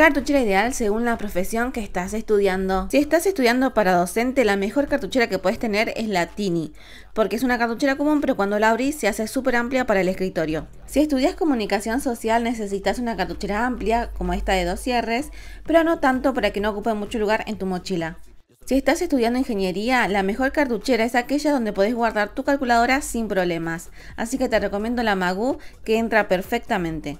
Cartuchera ideal según la profesión que estás estudiando. Si estás estudiando para docente, la mejor cartuchera que puedes tener es la Tini, porque es una cartuchera común, pero cuando la abrís se hace súper amplia para el escritorio. Si estudias comunicación social, necesitas una cartuchera amplia, como esta de dos cierres, pero no tanto para que no ocupe mucho lugar en tu mochila. Si estás estudiando ingeniería, la mejor cartuchera es aquella donde podés guardar tu calculadora sin problemas, así que te recomiendo la Magu que entra perfectamente.